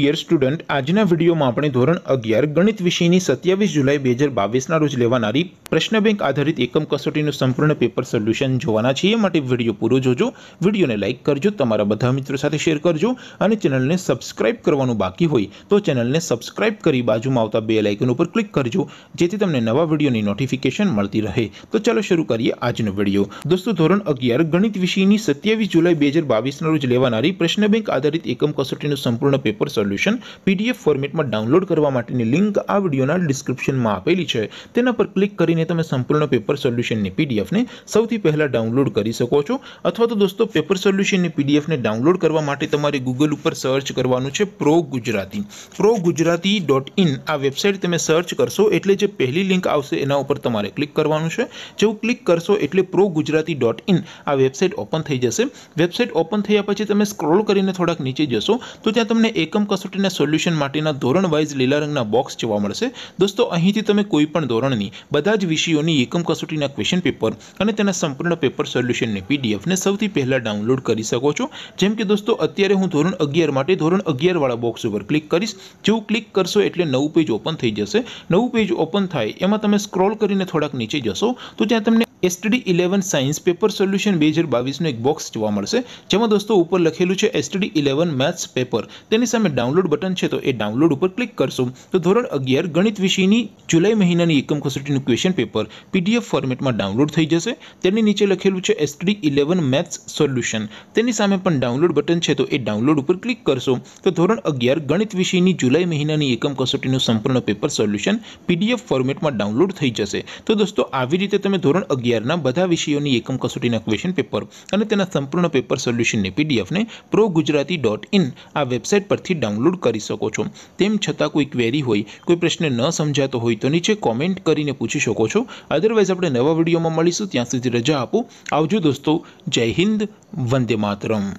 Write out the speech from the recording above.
year student આજનો વિડિયોમાં આપણે ધોરણ 11 ગણિત વિષયની 27 જુલાઈ 2022 ના રોજ લેવાણારી પ્રશ્ન બેંક આધારિત એકમ કસોટીનું સંપૂર્ણ પેપર સોલ્યુશન જોવાના છે માટે વિડિયો પૂરો જોજો વિડિયોને લાઈક કરજો તમારા બધા મિત્રો સાથે શેર કરજો અને ચેનલને સબ્સ્ક્રાઇબ કરવાનું બાકી હોય તો ચેનલને સબ્સ્ક્રાઇબ કરી બાજુમાં આવતા બેલ આઇકન ઉપર ક્લિક કરજો જેથી તમને નવા વિડિયોની નોટિફિકેશન મળતી રહે તો ચાલો શરૂ કરીએ આજનો વિડિયો દોસ્તો ધોરણ 11 ગણિત વિષયની 27 જુલાઈ 2022 ના રોજ લેવાણારી પ્રશ્ન બેંક આધારિત એકમ કસોટીનું સંપૂર્ણ પેપર સોલ્યુશન પીડીએફ ફોર્મેટમાં ડાઉનલોડ કરવા માટેની લિંક આ વિડિયોના ડિસ્ક્રિપ્શનમાં આપેલી છે તેના પર ક્લિક કરીને તમે સંપૂર્ણનો પેપર સોલ્યુશનની પીડીએફને સૌથી પહેલા ડાઉનલોડ કરી શકો છો અથવા તો દોસ્તો પેપર સોલ્યુશનની પીડીએફને ડાઉનલોડ કરવા માટે તમારે Google ઉપર સર્ચ કરવાનું છે પ્રો ગુજરાતી પ્રોગુજરાતી.in આ વેબસાઈટ તમે સર્ચ કરશો એટલે જે પહેલી લિંક આવશે એના ઉપર તમારે ક્લિક કરવાનું છે જેઉ ક્લિક કરશો એટલે પ્રોગુજરાતી.in આ વેબસાઈટ ઓપન થઈ જશે વેબસાઈટ ઓપન થઈયા પછી તમે સ્ક્રોલ કરીને થોડક નીચે જશો તો ત્યાં તમને એકમ કસોટીના સોલ્યુશન માટેનો ધોરણ વાઇઝ લીલા રંગના બોક્સ જોવા મળશે દોસ્તો અહીંથી તમે કોઈ પણ ધોરણની બધા જ વિષયોની એકમ કસોટીના ક્વેશ્ચન પેપર અને તેના સંપૂર્ણ પેપર સોલ્યુશનની પીડીએફ ને સૌથી પહેલા ડાઉનલોડ કરી શકો છો જેમ કે દોસ્તો અત્યારે હું ધોરણ 11 માટે ધોરણ 11 વાળા બોક્સ ઉપર ક્લિક કરશો જેઉ ક્લિક કરશો એટલે નવું પેજ ઓપન થઈ જશે નવું પેજ ઓપન થાય એમાં તમે સ્ક્રોલ કરીને થોડક નીચે જશો તો ત્યાં તમને STD 11 साइंस पेपर सॉल्यूशन 2022 નો એક બોક્સ જોવા મળશે જેમ દોસ્તો ઉપર લખેલું છે STD 11 मैथ्स पेपर તેની સામે ડાઉનલોડ બટન છે તો એ ડાઉનલોડ ઉપર ક્લિક કરશો તો ધોરણ 11 ગણિત વિષયની જુલાઈ મહિનાની એકમ કસોટીનું ક્વેશ્ચન પેપર PDF ફોર્મેટમાં ડાઉનલોડ થઈ જશે તેની નીચે લખેલું છે STD 11 मैथ्स सॉल्यूशन તેની સામે પણ ડાઉનલોડ બટન છે તો એ ડાઉનલોડ ઉપર ક્લિક કરશો તો ધોરણ 11 ગણિત વિષયની જુલાઈ મહિનાની એકમ કસોટીનું સંપૂર્ણ પેપર સોલ્યુશન PDF ફોર્મેટમાં ડાઉનલોડ થઈ જશે તો દોસ્તો આવી રીતે તમે ધોરણ ના બધા વિષયોની એકમ કસોટીના ક્વેશ્ચન પેપર અને તેના સંપૂર્ણ પેપર સોલ્યુશનને પીડીએફને પ્રો ગુજરાતી ડોટ ઇન આ વેબસાઇટ પરથી ડાઉનલોડ કરી શકો છો તેમ છતાં કોઈ ક્વેરી હોય કોઈ પ્રશ્ન ન સમજાતો હોય તો નીચે કોમેન્ટ કરીને પૂછી શકો છો અધરવાઇઝ આપણે નવા વિડીયોમાં મળીશું ત્યાં સુધી રજા આપો આવજો દોસ્તો જય હિન્દ વંદે માતરમ